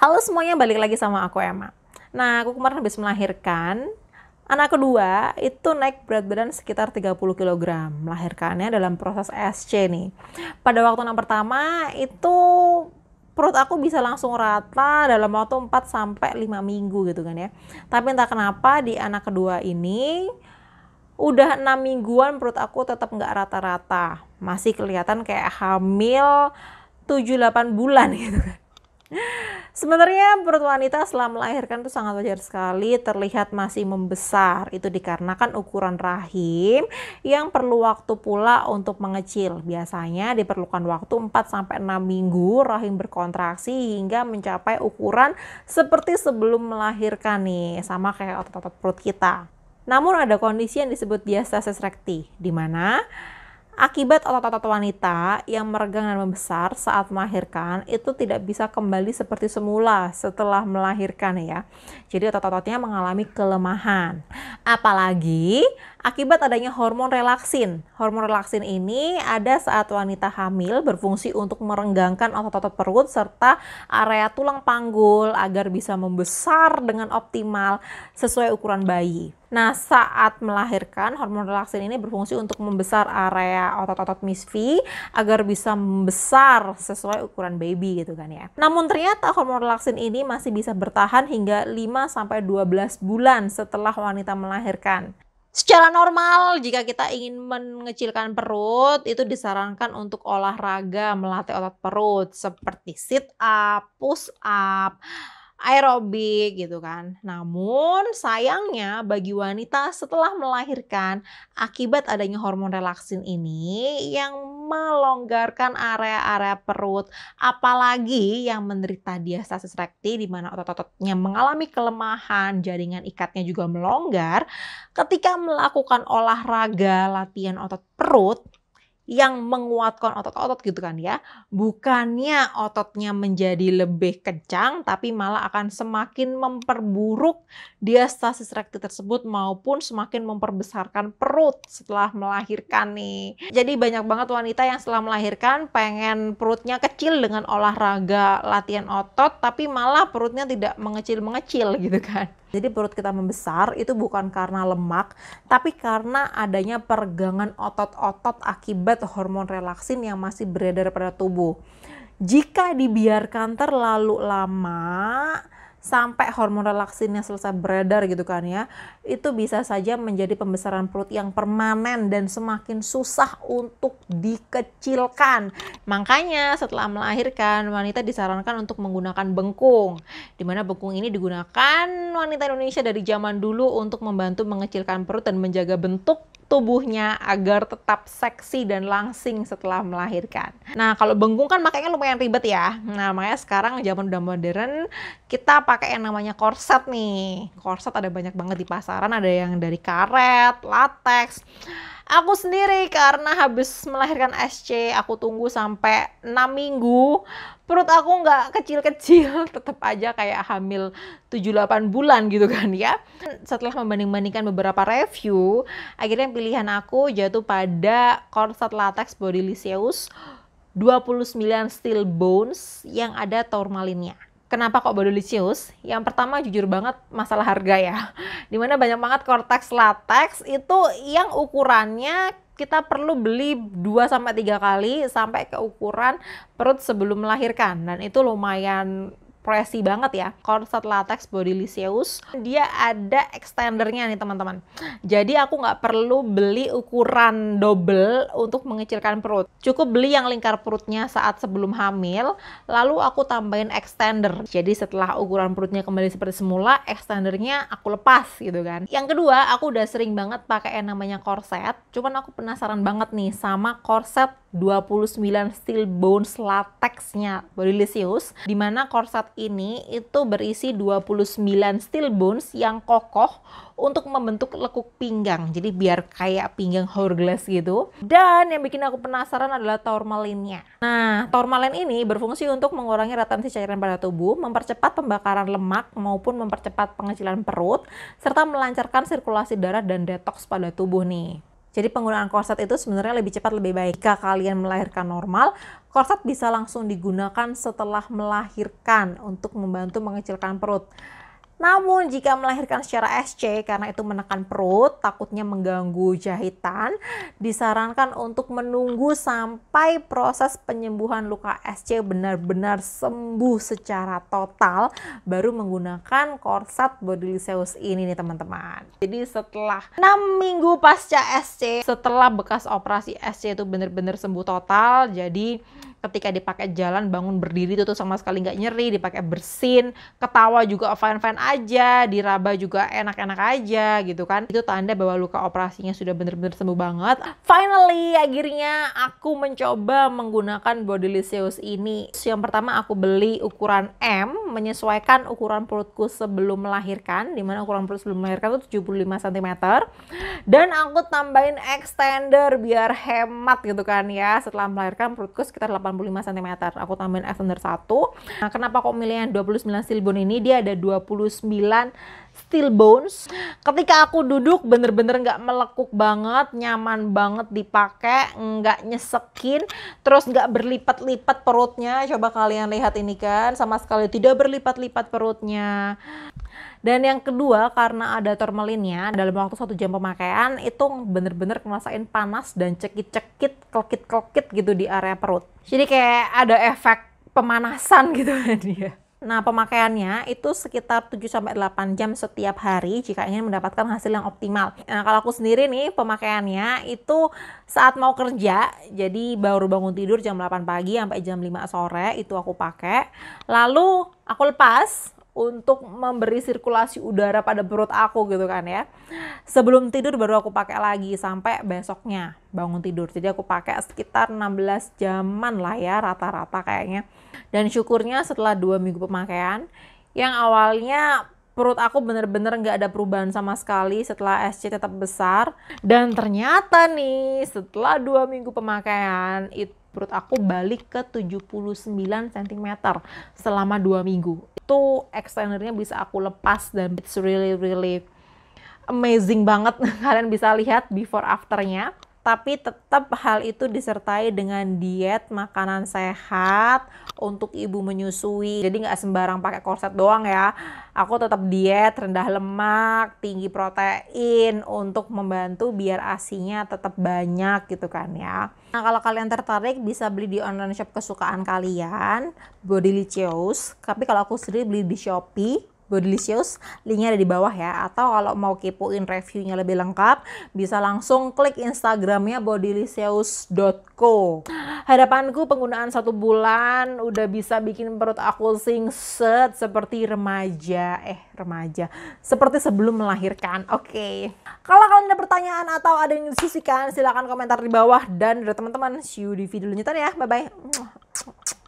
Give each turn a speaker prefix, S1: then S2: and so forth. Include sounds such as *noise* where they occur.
S1: Halo semuanya, balik lagi sama aku Emma. Nah, aku kemarin habis melahirkan. Anak kedua itu naik berat badan sekitar 30 kg. Melahirkannya dalam proses SC nih. Pada waktu yang pertama itu perut aku bisa langsung rata dalam waktu 4 sampai 5 minggu gitu kan ya. Tapi entah kenapa di anak kedua ini udah enam mingguan perut aku tetap nggak rata-rata. Masih kelihatan kayak hamil 7-8 bulan gitu kan Sebenarnya perut wanita setelah melahirkan itu sangat wajar sekali terlihat masih membesar. Itu dikarenakan ukuran rahim yang perlu waktu pula untuk mengecil. Biasanya diperlukan waktu 4 sampai 6 minggu rahim berkontraksi hingga mencapai ukuran seperti sebelum melahirkan nih, sama kayak otot-otot perut kita. Namun ada kondisi yang disebut diastasis recti di mana Akibat otot-otot wanita yang meregang dan membesar saat melahirkan itu tidak bisa kembali seperti semula setelah melahirkan ya. Jadi otot-ototnya mengalami kelemahan. Apalagi akibat adanya hormon relaksin. Hormon relaksin ini ada saat wanita hamil berfungsi untuk merenggangkan otot-otot perut serta area tulang panggul agar bisa membesar dengan optimal sesuai ukuran bayi. Nah, saat melahirkan, hormon relaksin ini berfungsi untuk membesar area otot-otot misfi agar bisa membesar sesuai ukuran baby gitu kan ya. Namun ternyata hormon relaksin ini masih bisa bertahan hingga 5 sampai 12 bulan setelah wanita melahirkan. Secara normal, jika kita ingin mengecilkan perut, itu disarankan untuk olahraga melatih otot perut seperti sit up, push up, aerobik gitu kan. Namun sayangnya bagi wanita setelah melahirkan akibat adanya hormon relaksin ini yang melonggarkan area-area perut apalagi yang menderita diastasis rekti di mana otot-ototnya mengalami kelemahan, jaringan ikatnya juga melonggar ketika melakukan olahraga latihan otot perut yang menguatkan otot-otot gitu kan ya. Bukannya ototnya menjadi lebih kencang tapi malah akan semakin memperburuk diastasis rekti tersebut maupun semakin memperbesarkan perut setelah melahirkan nih. Jadi banyak banget wanita yang setelah melahirkan pengen perutnya kecil dengan olahraga latihan otot tapi malah perutnya tidak mengecil-mengecil gitu kan. Jadi perut kita membesar itu bukan karena lemak, tapi karena adanya peregangan otot-otot akibat hormon relaksin yang masih beredar pada tubuh. Jika dibiarkan terlalu lama, sampai hormon relaksinnya selesai beredar gitu kan ya itu bisa saja menjadi pembesaran perut yang permanen dan semakin susah untuk dikecilkan makanya setelah melahirkan wanita disarankan untuk menggunakan bengkung dimana bengkung ini digunakan wanita Indonesia dari zaman dulu untuk membantu mengecilkan perut dan menjaga bentuk tubuhnya agar tetap seksi dan langsing setelah melahirkan. Nah, kalau bengkung kan makanya lumayan ribet ya. Nah, makanya sekarang zaman udah modern, kita pakai yang namanya korset nih. Korset ada banyak banget di pasaran, ada yang dari karet, latex. Aku sendiri karena habis melahirkan SC, aku tunggu sampai 6 minggu. Perut aku nggak kecil-kecil, *laughs* tetap aja kayak hamil 7-8 bulan gitu kan ya. Setelah membanding-bandingkan beberapa review, akhirnya pilihan aku jatuh pada Corsat Latex Body Lyceus 29 Steel Bones yang ada tourmalinnya. Kenapa kok Bodulichius? Yang pertama jujur banget masalah harga ya. *laughs* Dimana banyak banget korteks latex itu yang ukurannya kita perlu beli 2 sampai 3 kali sampai ke ukuran perut sebelum melahirkan dan itu lumayan presi banget ya korset latex body Lyceus dia ada extendernya nih teman-teman jadi aku nggak perlu beli ukuran double untuk mengecilkan perut cukup beli yang lingkar perutnya saat sebelum hamil lalu aku tambahin extender jadi setelah ukuran perutnya kembali seperti semula extendernya aku lepas gitu kan yang kedua aku udah sering banget pakai yang namanya korset cuman aku penasaran banget nih sama korset 29 steel bones latexnya body Lyceus dimana korset ini itu berisi 29 steel bones yang kokoh untuk membentuk lekuk pinggang. Jadi biar kayak pinggang hourglass gitu. Dan yang bikin aku penasaran adalah tourmalinnya. Nah, tourmalin ini berfungsi untuk mengurangi retensi cairan pada tubuh, mempercepat pembakaran lemak maupun mempercepat pengecilan perut, serta melancarkan sirkulasi darah dan detox pada tubuh nih. Jadi penggunaan korset itu sebenarnya lebih cepat lebih baik. Jika kalian melahirkan normal, korset bisa langsung digunakan setelah melahirkan untuk membantu mengecilkan perut. Namun jika melahirkan secara SC karena itu menekan perut, takutnya mengganggu jahitan, disarankan untuk menunggu sampai proses penyembuhan luka SC benar-benar sembuh secara total baru menggunakan korset Bodyliceus ini nih teman-teman. Jadi setelah 6 minggu pasca SC, setelah bekas operasi SC itu benar-benar sembuh total, jadi ketika dipakai jalan bangun berdiri itu tuh sama sekali nggak nyeri dipakai bersin ketawa juga fine fine aja diraba juga enak enak aja gitu kan itu tanda bahwa luka operasinya sudah bener-bener sembuh banget finally akhirnya aku mencoba menggunakan body Lyseus ini yang pertama aku beli ukuran M menyesuaikan ukuran perutku sebelum melahirkan dimana ukuran perut sebelum melahirkan itu 75 cm dan aku tambahin extender biar hemat gitu kan ya setelah melahirkan perutku sekitar 8 85 cm. Aku tambahin extender 1. Nah, kenapa kok milih yang 29 silbon ini? Dia ada 29 steel bones. Ketika aku duduk bener-bener nggak -bener melekuk banget, nyaman banget dipakai, nggak nyesekin, terus nggak berlipat-lipat perutnya. Coba kalian lihat ini kan, sama sekali tidak berlipat-lipat perutnya. Dan yang kedua karena ada turmalinnya dalam waktu satu jam pemakaian itu bener-bener ngerasain panas dan cekit-cekit, kelkit-kelkit gitu di area perut. Jadi kayak ada efek pemanasan gitu kan *laughs* dia. Nah, pemakaiannya itu sekitar 7-8 jam setiap hari jika ingin mendapatkan hasil yang optimal. Nah, kalau aku sendiri nih pemakaiannya itu saat mau kerja, jadi baru bangun tidur jam 8 pagi sampai jam 5 sore itu aku pakai. Lalu aku lepas, untuk memberi sirkulasi udara pada perut aku gitu kan ya. Sebelum tidur baru aku pakai lagi sampai besoknya bangun tidur. Jadi aku pakai sekitar 16 jaman lah ya rata-rata kayaknya. Dan syukurnya setelah dua minggu pemakaian yang awalnya perut aku bener-bener nggak ada perubahan sama sekali setelah SC tetap besar dan ternyata nih setelah dua minggu pemakaian itu perut aku balik ke 79 cm selama dua minggu itu extendernya bisa aku lepas dan it's really really amazing banget *laughs* kalian bisa lihat before afternya tapi tetap hal itu disertai dengan diet makanan sehat untuk ibu menyusui jadi nggak sembarang pakai korset doang ya aku tetap diet rendah lemak tinggi protein untuk membantu biar asinya tetap banyak gitu kan ya nah kalau kalian tertarik bisa beli di online shop kesukaan kalian Body Licious tapi kalau aku sendiri beli di Shopee Bodilicious, linknya ada di bawah ya. Atau kalau mau kepoin reviewnya lebih lengkap, bisa langsung klik Instagramnya bodilicious.co. Harapanku penggunaan satu bulan udah bisa bikin perut aku singset seperti remaja. Eh, remaja. Seperti sebelum melahirkan. Oke. Okay. Kalau kalian ada pertanyaan atau ada yang disusikan, silahkan komentar di bawah. Dan dari teman-teman, see you di video lanjutan ya. Bye-bye.